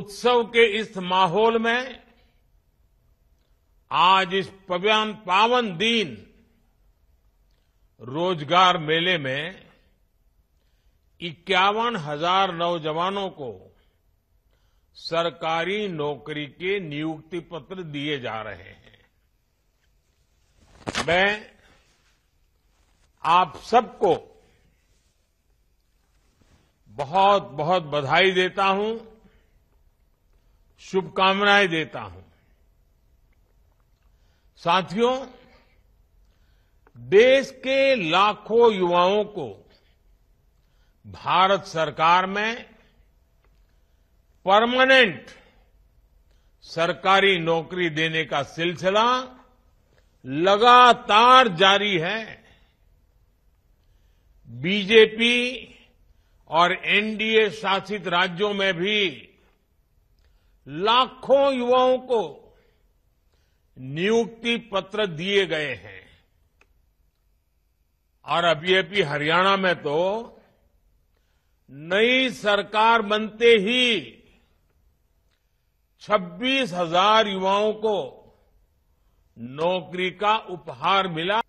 उत्सव के इस माहौल में आज इस पावन दिन रोजगार मेले में इक्यावन हजार नौजवानों को सरकारी नौकरी के नियुक्ति पत्र दिए जा रहे हैं मैं आप सबको बहुत बहुत बधाई देता हूं शुभकामनाएं देता हूं साथियों देश के लाखों युवाओं को भारत सरकार में परमानेंट सरकारी नौकरी देने का सिलसिला लगातार जारी है बीजेपी और एनडीए शासित राज्यों में भी लाखों युवाओं को नियुक्ति पत्र दिए गए हैं और अभी अभी हरियाणा में तो नई सरकार बनते ही छब्बीस हजार युवाओं को नौकरी का उपहार मिला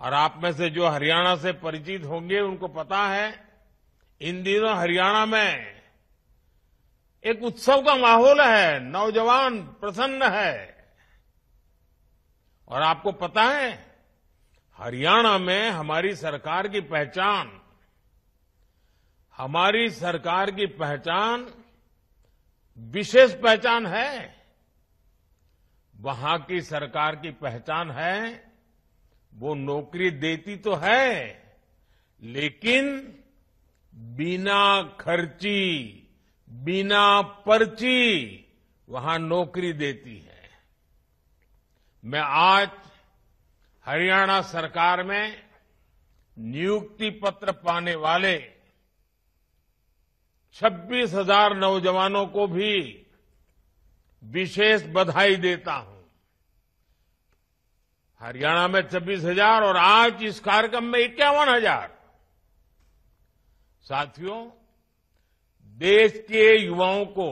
और आप में से जो हरियाणा से परिचित होंगे उनको पता है इन दिनों हरियाणा में एक उत्सव का माहौल है नौजवान प्रसन्न है और आपको पता है हरियाणा में हमारी सरकार की पहचान हमारी सरकार की पहचान विशेष पहचान है वहां की सरकार की पहचान है वो नौकरी देती तो है लेकिन बिना खर्ची बिना पर्ची वहां नौकरी देती है मैं आज हरियाणा सरकार में नियुक्ति पत्र पाने वाले 26,000 नौजवानों को भी विशेष बधाई देता हूं हरियाणा में 26,000 और आज इस कार्यक्रम में इक्यावन हजार साथियों देश के युवाओं को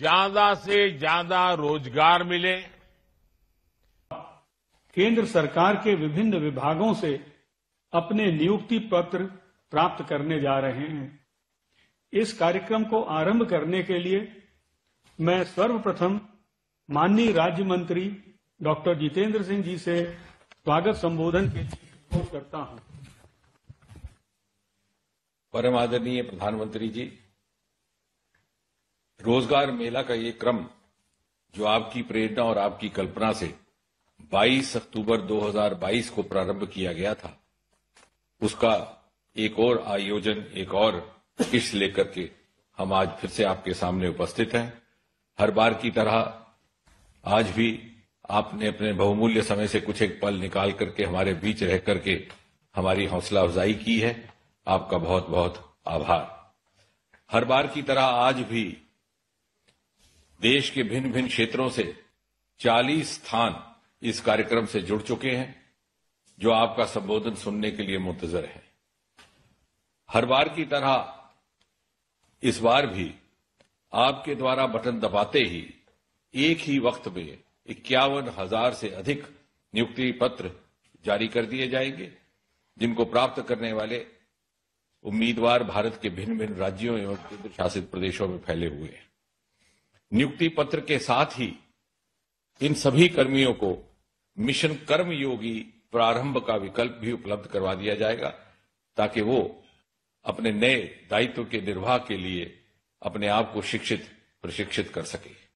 ज्यादा से ज्यादा रोजगार मिले केंद्र सरकार के विभिन्न विभागों से अपने नियुक्ति पत्र प्राप्त करने जा रहे हैं इस कार्यक्रम को आरंभ करने के लिए मैं सर्वप्रथम माननीय राज्य मंत्री डॉक्टर जितेंद्र सिंह जी से स्वागत संबोधन के लिए करता हूं परम आदरणीय प्रधानमंत्री जी रोजगार मेला का ये क्रम जो आपकी प्रेरणा और आपकी कल्पना से 22 अक्टूबर 2022 को प्रारंभ किया गया था उसका एक और आयोजन एक और किश लेकर के हम आज फिर से आपके सामने उपस्थित हैं हर बार की तरह आज भी आपने अपने बहुमूल्य समय से कुछ एक पल निकाल करके हमारे बीच रह करके हमारी हौसला अफजाई की है आपका बहुत बहुत आभार हर बार की तरह आज भी देश के भिन्न भिन्न क्षेत्रों से 40 स्थान इस कार्यक्रम से जुड़ चुके हैं जो आपका संबोधन सुनने के लिए मुंतजर है हर बार की तरह इस बार भी आपके द्वारा बटन दबाते ही एक ही वक्त में इक्यावन हजार से अधिक नियुक्ति पत्र जारी कर दिए जाएंगे जिनको प्राप्त करने वाले उम्मीदवार भारत के भिन्न भिन्न राज्यों एवं केंद्र शासित प्रदेशों में फैले हुए हैं नियुक्ति पत्र के साथ ही इन सभी कर्मियों को मिशन कर्मयोगी प्रारंभ का विकल्प भी उपलब्ध करवा दिया जाएगा ताकि वो अपने नए दायित्व के निर्वाह के लिए अपने आप को शिक्षित प्रशिक्षित कर सके